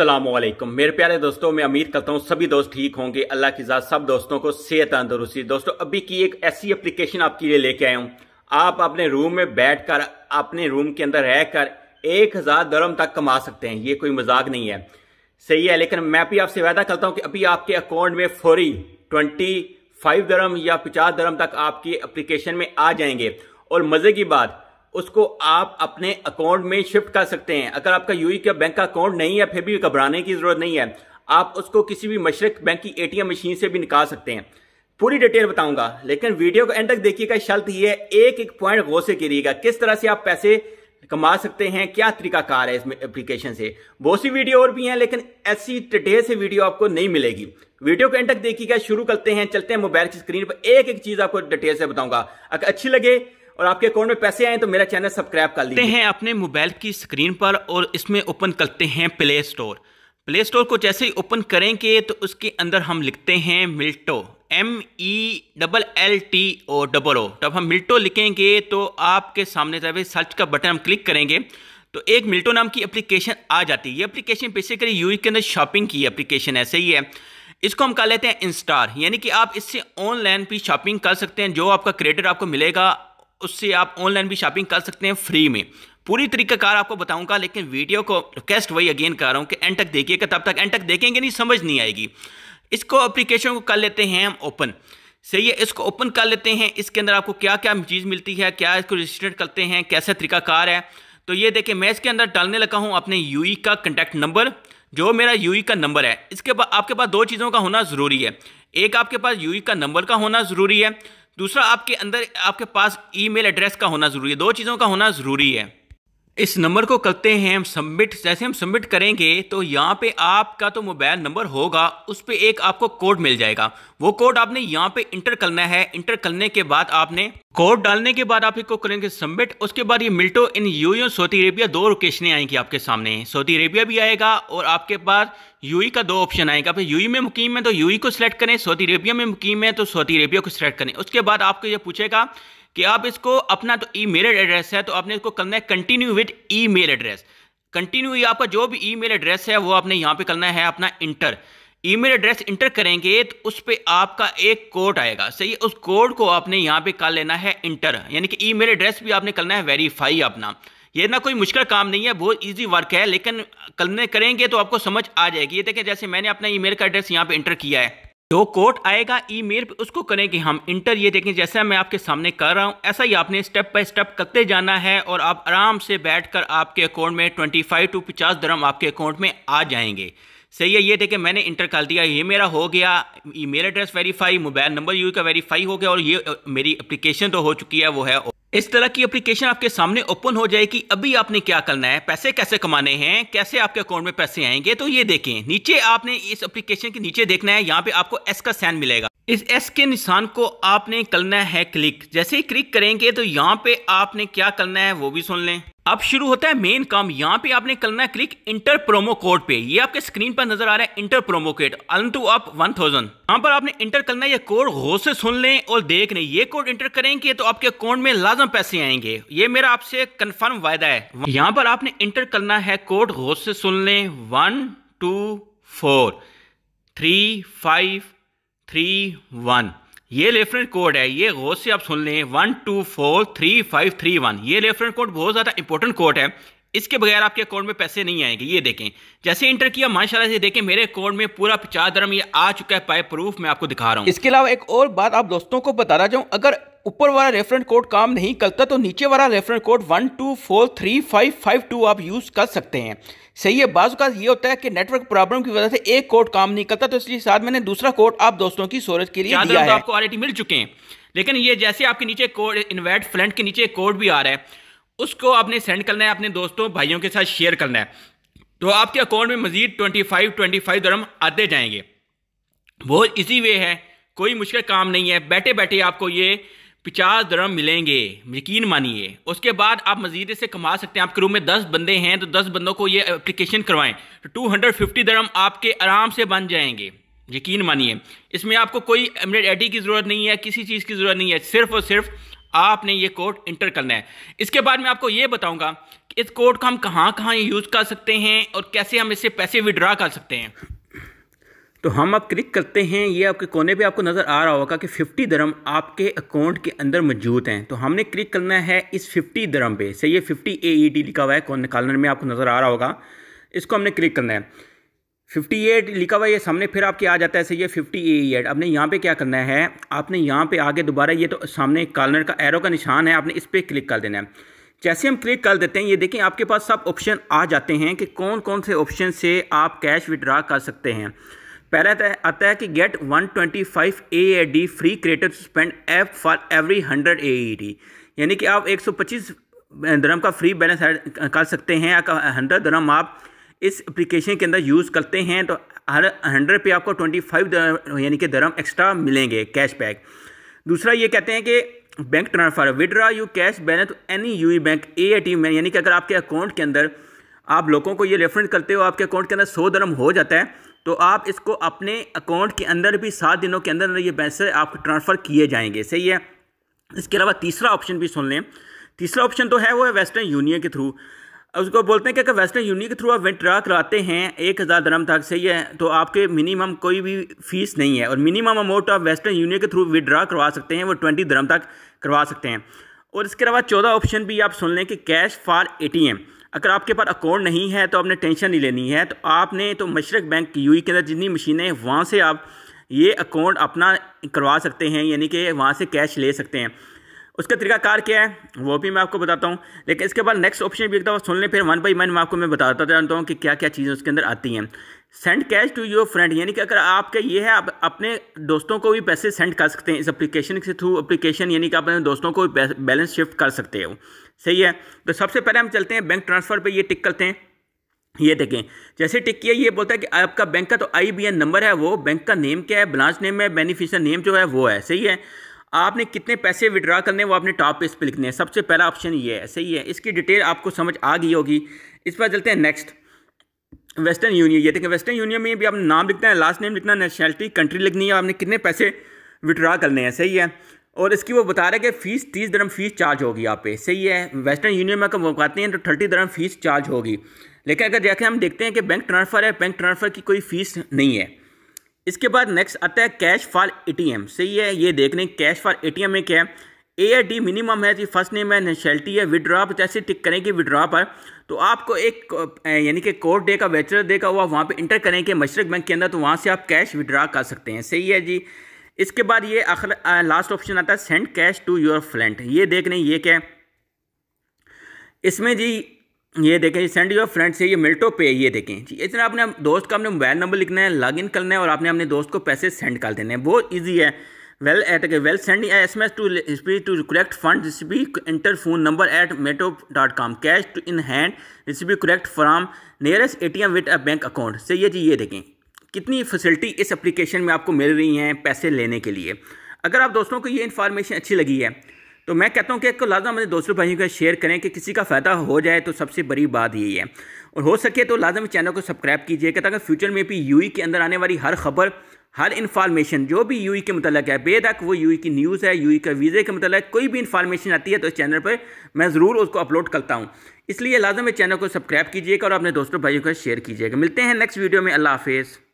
असलम मेरे प्यारे दोस्तों मैं उम्मीद करता हूँ सभी दोस्त ठीक होंगे अल्लाह की जात सब दोस्तों को सेहत तंदुरुस्ती दोस्तों अभी की एक ऐसी एप्लीकेशन आपके लिए लेके आया हूँ आप अपने रूम में बैठ कर अपने रूम के अंदर रहकर एक हज़ार दरम तक कमा सकते हैं ये कोई मजाक नहीं है सही है लेकिन मैं भी आपसे वादा करता हूँ कि अभी आपके अकाउंट में फौरी ट्वेंटी फाइव दरम या पचास दरम तक आपकी एप्लीकेशन में आ जाएंगे और मज़े की बात उसको आप अपने अकाउंट में शिफ्ट कर सकते हैं अगर आपका यूई e का बैंक का अकाउंट नहीं है फिर भी घबराने की जरूरत नहीं है आप उसको किसी भी मशरक बैंक की एटीएम मशीन से भी निकाल सकते हैं पूरी डिटेल बताऊंगा लेकिन वीडियो को एंड तक देखिएगा शर्त ये है एक एक पॉइंट गौर से करिएगा किस तरह से आप पैसे कमा सकते हैं क्या तरीकाकार है इसमें एप्लीकेशन से बहुत सी वीडियो और भी हैं लेकिन ऐसी डिटेल से वीडियो आपको नहीं मिलेगी वीडियो को एंड तक देखिएगा शुरू करते हैं चलते हैं मोबाइल की स्क्रीन पर एक एक चीज आपको डिटेल से बताऊंगा अगर अच्छी लगे और आपके अकाउंट में पैसे आए तो मेरा चैनल सब्सक्राइब कर लेते हैं अपने मोबाइल की स्क्रीन पर और इसमें ओपन करते हैं प्ले स्टोर प्ले स्टोर को जैसे ही ओपन करेंगे तो उसके अंदर हम लिखते हैं मिल्टो M E double L T O double O तब हम मिल्टो लिखेंगे तो आपके सामने जब सर्च का बटन हम क्लिक करेंगे तो एक मिल्टो नाम की एप्लीकेशन आ जाती है ये एप्लीकेशन बेसिकली यू के अंदर शॉपिंग की एप्लीकेशन ऐसे ही है इसको हम कर लेते हैं इंस्टार यानी कि आप इससे ऑनलाइन भी शॉपिंग कर सकते हैं जो आपका क्रेडिट आपको मिलेगा उससे आप ऑनलाइन भी शॉपिंग कर सकते हैं फ्री में पूरी तरीकाकार आपको बताऊंगा लेकिन वीडियो को रिक्वेस्ट वही अगेन कर रहा हूँ कि एंड तक देखिएगा तब तक एंड तक देखेंगे नहीं समझ नहीं आएगी इसको एप्लीकेशन को कर लेते हैं हम ओपन सही है इसको ओपन कर लेते हैं इसके अंदर आपको क्या क्या चीज़ मिलती है क्या इसको रजिस्टर करते हैं कैसा तरीकाकार है तो ये देखिए मैं इसके अंदर डालने लगा हूँ अपने यू का कंटैक्ट नंबर जो मेरा यू का नंबर है इसके बाद आपके पास दो चीज़ों का होना ज़रूरी है एक आपके पास यू का नंबर का होना ज़रूरी है दूसरा आपके अंदर आपके पास ईमेल एड्रेस का होना ज़रूरी है दो चीज़ों का होना ज़रूरी है इस नंबर को करते हैं हम सबमिट जैसे हम सबमिट करेंगे तो यहाँ पे आपका तो मोबाइल नंबर होगा उस पर एक आपको कोड मिल जाएगा वो कोड आपने यहाँ पे इंटर करना है इंटर करने के बाद आपने कोड डालने के बाद आप इसको करेंगे सबमिट उसके बाद ये मिल्टो इन यू यू सऊदी अरेबिया दो लोकेशनें आएंगी आपके सामने सऊदी अरेबिया भी आएगा और आपके पास यूई का दो ऑप्शन आएगा फिर यूई में मुकीम है तो यूई को सिलेक्ट करें सऊदी अरेबिया में मुकीम है तो सऊदी अरेबिया को सिलेक्ट करें उसके बाद आपको यह पूछेगा कि आप इसको अपना तो ई मेल एड्रेस है तो आपने इसको करना है continue with email address continue ये आपका जो भी ई मेल एड्रेस है वो आपने यहाँ पे करना है अपना इंटर ईमेल एड्रेस इंटर करेंगे तो उस पर आपका एक कोड आएगा सही उस कोड को आपने यहाँ पे कर लेना है इंटर यानी कि ईमेल एड्रेस भी आपने करना है वेरीफाई अपना ये ना कोई मुश्किल काम नहीं है बहुत इजी वर्क है लेकिन करने करेंगे तो आपको समझ आ जाएगी ये देखें जैसे मैंने अपना ईमेल का एड्रेस यहाँ पे इंटर किया है तो कोट आएगा ई मेल पर उसको करेंगे हम इंटर ये देखें जैसा मैं आपके सामने कर रहा हूँ ऐसा ही आपने स्टेप बाय स्टेप करते जाना है और आप आराम से बैठकर आपके अकाउंट में 25 टू 50 दरम आपके अकाउंट में आ जाएंगे सही है ये देखें मैंने इंटर कर दिया ये मेरा हो गया email address verify mobile number यू का वेरीफाई हो गया और ये मेरी अप्लीकेशन तो हो चुकी है वो है इस तरह की एप्लीकेशन आपके सामने ओपन हो जाएगी अभी आपने क्या करना है पैसे कैसे कमाने हैं कैसे आपके अकाउंट में पैसे आएंगे तो ये देखें नीचे आपने इस एप्लीकेशन के नीचे देखना है यहाँ पे आपको एस का सैन मिलेगा इस एस के निशान को आपने करना है क्लिक जैसे ही क्लिक करेंगे तो यहाँ पे आपने क्या करना है वो भी सुन लें अब शुरू होता है मेन काम यहाँ पे आपने करना है क्लिक इंटर प्रोमो कोड पे ये आपके स्क्रीन पर नजर आ रहा है इंटर प्रोमो कोड अंतु अप वन थाउजेंड यहाँ पर आपने इंटर करना है ये कोड गौर से सुन लें और देख लें ये कोड इंटर करेंगे तो आपके अकाउंट में लाजम पैसे आएंगे ये मेरा आपसे कंफर्म वायदा है यहाँ पर आपने इंटर करना है कोड गौर से सुन लें one two four three five three one ये रेफरेंट कोड है ये गौर से आप सुन लें one two four three five three one ये रेफरेंट कोड बहुत ज़्यादा इंपॉर्टेंट कोड है इसके बगैर आपके अकाउंट में पैसे नहीं आएंगे ये देखें जैसे इंटर किया माशाल्लाह से देखें मेरे अकाउंट में पूरा पचास दरम ये आ चुका है पाए प्रूफ मैं आपको दिखा रहा हूँ इसके अलावा एक और बात आप दोस्तों को बता रहा जाऊँ अगर ऊपर वाला रेफरेंट कोड काम नहीं करता तो नीचे वाला referent code one two four three five five two आप यूज़ कर सकते हैं सही है बाजू का ये होता है कि नेटवर्क प्रॉब्लम की वजह से एक कोड काम नहीं करता तो इसलिए साथ मैंने दूसरा कोड आप दोस्तों की सोरेज के लिए दिया है। आपको ऑलरेडी मिल चुके हैं लेकिन ये जैसे आपके नीचे कोड इन्वेट फ्रंट के नीचे कोड भी आ रहा है उसको आपने सेंड करना है अपने दोस्तों भाइयों के साथ शेयर करना है तो आपके अकाउंट में मजीद ट्वेंटी फाइव ट्वेंटी फाइव दरम आते जाएंगे बहुत इजी वे है कोई मुश्किल काम नहीं है बैठे बैठे आपको ये पचास दरम मिलेंगे यकीन मानिए उसके बाद आप मजीद से कमा सकते हैं आपके रूम में दस बंदे हैं तो दस बंदों को ये अप्लीकेशन करवाएं तो टू हंड्रेड फिफ्टी दरम आपके आराम से बन जाएंगे यकीन मानिए इसमें आपको कोई एमरेड एडी की ज़रूरत नहीं है किसी चीज़ की ज़रूरत नहीं है सिर्फ और सिर्फ आपने ये कोड इंटर करना है इसके बाद मैं आपको ये बताऊँगा कि इस कोड का हम कहाँ कहाँ यूज़ कर सकते हैं और कैसे हम इससे पैसे विड्रा कर सकते हैं तो हम आप क्लिक करते हैं ये आपके कोने पे आपको नज़र आ रहा होगा कि 50 दरम आपके अकाउंट के अंदर मौजूद हैं तो हमने क्लिक करना है इस 50 दरम पे सही ये 50 ए ई डी लिखा हुआ है कौन निकालने में आपको नज़र आ रहा होगा इसको हमने क्लिक करना है 58 e लिखा हुआ है ये सामने फिर आपके आ जाता है सही है फिफ्टी एड e आपने यहाँ पर क्या करना है आपने यहाँ पर आगे दोबारा ये तो सामने कॉलनर का एरो का निशान है आपने इस पर क्लिक कर देना है जैसे हम क्लिक कर देते हैं ये देखें आपके पास सब ऑप्शन आ जाते हैं कि कौन कौन से ऑप्शन से आप कैश विड्रा कर सकते हैं पहला आता है कि get 125 twenty five A A D free creator spend app for every hundred A E D यानी कि आप 125 धर्म का फ्री बैलेंस कर सकते हैं हंड्रेड धर्म आप इस एप्लीकेशन के अंदर यूज़ करते हैं तो हर हंड्रेड पे आपको ट्वेंटी फाइव यानी कि धर्म एक्स्ट्रा मिलेंगे कैशबैक दूसरा ये कहते हैं कि bank transfer withdraw you cash balance any you bank A A T में यानी कि अगर आपके अकाउंट के अंदर आप लोगों को ये रेफरेंस करते हो आपके अकाउंट के अंदर सौ धर्म हो जाता है तो आप इसको अपने अकाउंट के अंदर भी सात दिनों के अंदर ये पैसे आपको ट्रांसफ़र किए जाएंगे सही है इसके अलावा तीसरा ऑप्शन भी सुन लें तीसरा ऑप्शन तो है वो है वेस्टर्न यूनियन के थ्रू उसको बोलते हैं कि वेस्टर्न यूनियन के थ्रू आप विड्रा कराते हैं एक हज़ार धर्म तक सही है तो आपके मिनिमम कोई भी फीस नहीं है और मिनिमम अमाउंट आप वेस्टर्न यूनियन के थ्रू विड्रा करवा सकते हैं वो ट्वेंटी धर्म तक करवा सकते हैं और इसके अलावा चौदह ऑप्शन भी आप सुन लें कि कैश फॉर ए अगर आपके पास अकाउंट नहीं है तो आपने टेंशन नहीं लेनी है तो आपने तो मशरक बैंक यू के अंदर जितनी मशीनें हैं वहाँ से आप ये अकाउंट अपना करवा सकते हैं यानी कि वहाँ से कैश ले सकते हैं उसका तरीका कार क्या है वो भी मैं आपको बताता हूँ लेकिन इसके बाद नेक्स्ट ऑप्शन भी एक दफ़ा सुन लें फिर वन बाई वन मैं आपको मैं बताता जानता हूँ कि क्या क्या चीज़ें उसके अंदर आती हैं send cash to your friend यानी कि अगर आपके ये है आप अपने दोस्तों को भी पैसे सेंड कर सकते हैं इस अप्लीकेशन के थ्रू एप्लीकेशन यानी कि आप अपने दोस्तों को भी बैलेंस शिफ्ट कर सकते हो सही है तो सबसे पहले हम चलते हैं बैंक ट्रांसफ़र पर ये टिक करते हैं ये देखें जैसे टिक किया ये बोलता है कि आपका बैंक का तो आई नंबर है वो बैंक का नेम क्या है ब्रांच नेम है बेनिफिशियल नेम जो है वो है सही है आपने कितने पैसे विड्रा करने वो आपने टॉप पेज पर लिखने हैं सबसे पहला ऑप्शन ये है सही है इसकी डिटेल आपको समझ आ गई होगी इस पर चलते हैं नेक्स्ट वेस्टर्न यूनियन ये देखें वेस्टर्न यूनियन में भी आप नाम लिखना है लास्ट नेम लिखना है नेशनलिटी कंट्री लिखनी है आपने कितने पैसे विड्रा करने हैं सही है और इसकी वो बता रहे हैं कि फ़ीस तीस दरम फीस चार्ज होगी आप पे सही है वेस्टर्न यूनियन में वो कहते हैं तो थर्टी दरम फीस चार्ज होगी लेकिन अगर जैसे हम देखते हैं कि बैंक ट्रांसफ़र है बैंक ट्रांसफ़र की कोई फ़ीस नहीं है इसके बाद नेक्स्ट आता है कैश फॉर एटीएम सही है ये देख लें कैश फॉर एटीएम में क्या है ए आई डी मिनिमम है जी फर्स्ट नेम है नेशनलिटी है विड्रॉ पर जैसे टिक करेंगे विड्रॉ पर तो आपको एक यानी कि कोर्ट डे का वेचर डे का हुआ वहाँ पर इंटर करेंगे मशरक बैंक के अंदर तो वहाँ से आप कैश विड्रा कर सकते हैं सही है जी इसके बाद ये आखिर लास्ट ऑप्शन आता है send cash to your friend ये देख लें ये क्या है इसमें जी ये देखें सेंड योर फ्रेंड से ये मिल्टो पे ये देखें जी इसमें आपने दोस्त का अपने मोबाइल नंबर लिखना है लॉगिन करना है और आपने अपने दोस्त को पैसे सेंड कर देने हैं बहुत ईजी है well at well send S M S to receive to correct fund receive enter phone number at meto dot com cash to in hand receive correct from nearest A T M with a bank account सही है जी ये देखें कितनी facility इस application में आपको मिल रही हैं पैसे लेने के लिए अगर आप दोस्तों को ये इन्फॉर्मेशन अच्छी लगी है तो मैं कहता हूँ कि एक लाजम अपने दोस्तों भाइयों का शेयर करें कि किसी का फ़ायदा हो जाए तो सबसे बड़ी बात यही है और हो सके तो लाजम चैनल को सब्सक्राइब कीजिएगा ताकि फ्यूचर में भी यू e के अंदर आने वाली हर खबर हर इन्फॉर्मेशन जो भी यू e के मतलब है बेदक वो यू e की न्यूज़ है यू का वीज़े के मतलब कोई भी इन्फॉर्मेशन आती है तो इस चैनल पर मैं ज़रूर उसको अपलोड करता हूँ इसलिए लाजम चैनल को सब्सक्राइब कीजिएगा और अपने दोस्तों भाइयों को शेयर कीजिएगा मिलते हैं नेक्स्ट वीडियो में अल्लाह हाफिज़